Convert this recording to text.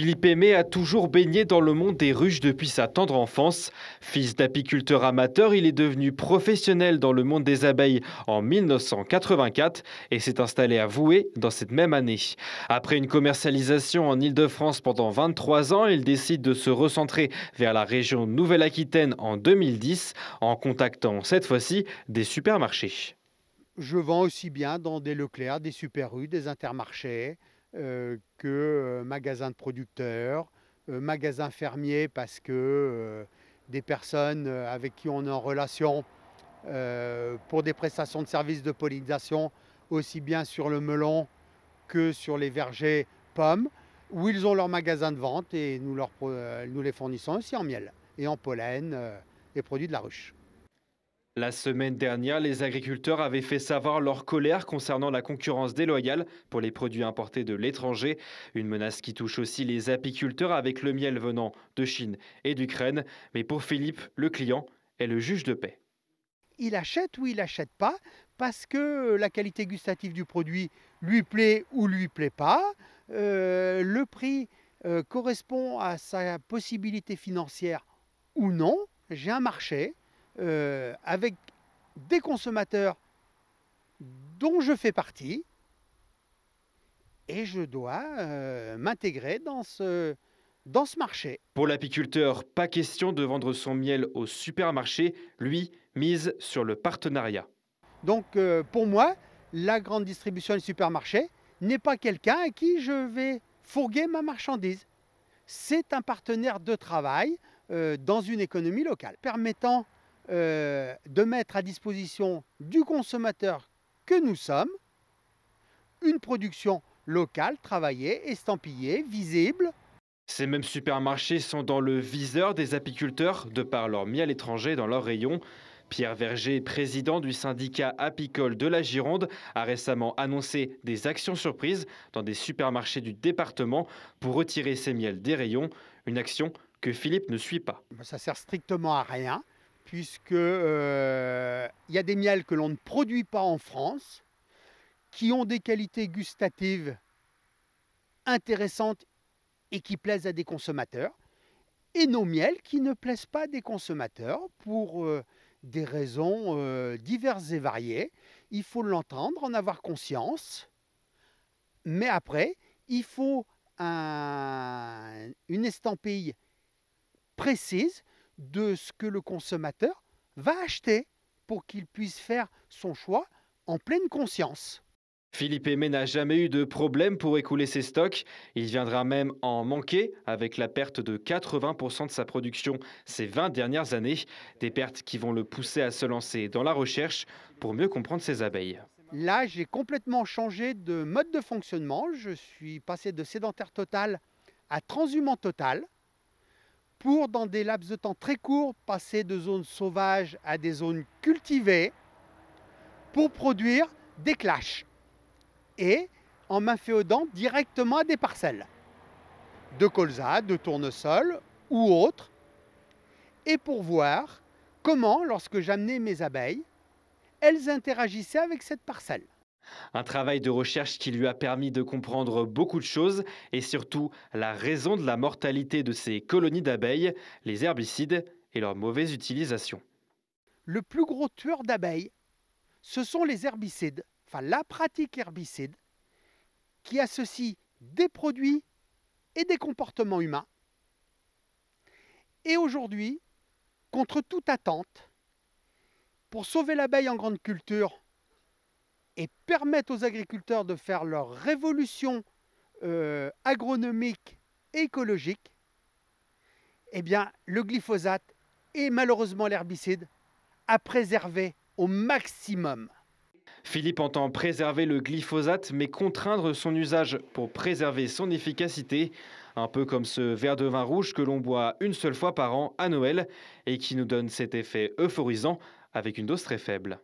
Philippe Aimé a toujours baigné dans le monde des ruches depuis sa tendre enfance. Fils d'apiculteur amateur, il est devenu professionnel dans le monde des abeilles en 1984 et s'est installé à Voué dans cette même année. Après une commercialisation en Ile-de-France pendant 23 ans, il décide de se recentrer vers la région Nouvelle-Aquitaine en 2010 en contactant cette fois-ci des supermarchés. Je vends aussi bien dans des Leclerc, des Super U, des Intermarchés, euh, que euh, magasins de producteurs, euh, magasins fermiers parce que des personnes avec qui on est en relation pour des prestations de services de pollinisation, aussi bien sur le melon que sur les vergers pommes, où ils ont leur magasin de vente et nous, nous les fournissons aussi en miel et en pollen et produits de la ruche. La semaine dernière, les agriculteurs avaient fait savoir leur colère concernant la concurrence déloyale pour les produits importés de l'étranger, une menace qui touche aussi les apiculteurs avec le miel venant de Chine et d'Ukraine. Mais pour Philippe, le client est le juge de paix. Il achète ou il n'achète pas parce que la qualité gustative du produit lui plaît ou lui plaît pas. Euh, le prix euh, correspond à sa possibilité financière ou non. J'ai un marché, euh, avec des consommateurs dont je fais partie et je dois euh, m'intégrer dans ce, dans ce marché. Pour l'apiculteur, pas question de vendre son miel au supermarché, lui mise sur le partenariat. Donc euh, pour moi, la grande distribution du supermarché n'est pas quelqu'un à qui je vais fourguer ma marchandise. C'est un partenaire de travail dans une économie locale, permettant euh, de mettre à disposition du consommateur que nous sommes une production locale, travaillée, estampillée, visible. Ces mêmes supermarchés sont dans le viseur des apiculteurs de par leur miel étranger dans leurs rayons. Pierre Verger, président du syndicat apicole de la Gironde, a récemment annoncé des actions surprises dans des supermarchés du département pour retirer ces miels des rayons, une action que Philippe ne suit pas. Ça sert strictement à rien puisque euh, y a des miels que l'on ne produit pas en France, qui ont des qualités gustatives intéressantes et qui plaisent à des consommateurs, et nos miels qui ne plaisent pas à des consommateurs pour euh, des raisons euh, diverses et variées. Il faut l'entendre, en avoir conscience, mais après, il faut une estampille précise de ce que le consommateur va acheter pour qu'il puisse faire son choix en pleine conscience. Philippe Aimé n'a jamais eu de problème pour écouler ses stocks. Il viendra même en manquer avec la perte de 80% de sa production ces 20 dernières années. Des pertes qui vont le pousser à se lancer dans la recherche pour mieux comprendre ses abeilles. Là, j'ai complètement changé de mode de fonctionnement. Je suis passé de sédentaire total à transhumant total pour, dans des laps de temps très courts, passer de zones sauvages à des zones cultivées pour produire des clashs et en m'inféodant directement à des parcelles de colza, de tournesol ou autres et pour voir comment, lorsque j'amenais mes abeilles, elles interagissaient avec cette parcelle. Un travail de recherche qui lui a permis de comprendre beaucoup de choses et surtout la raison de la mortalité de ces colonies d'abeilles, les herbicides et leur mauvaise utilisation. Le plus gros tueur d'abeilles, ce sont les herbicides, enfin la pratique herbicide, qui associe des produits et des comportements humains. Et aujourd'hui, contre toute attente, pour sauver l'abeille en grande culture et permettent aux agriculteurs de faire leur révolution euh, agronomique et écologique, eh bien, le glyphosate et malheureusement l'herbicide à préserver au maximum. Philippe entend préserver le glyphosate mais contraindre son usage pour préserver son efficacité, un peu comme ce verre de vin rouge que l'on boit une seule fois par an à Noël et qui nous donne cet effet euphorisant avec une dose très faible.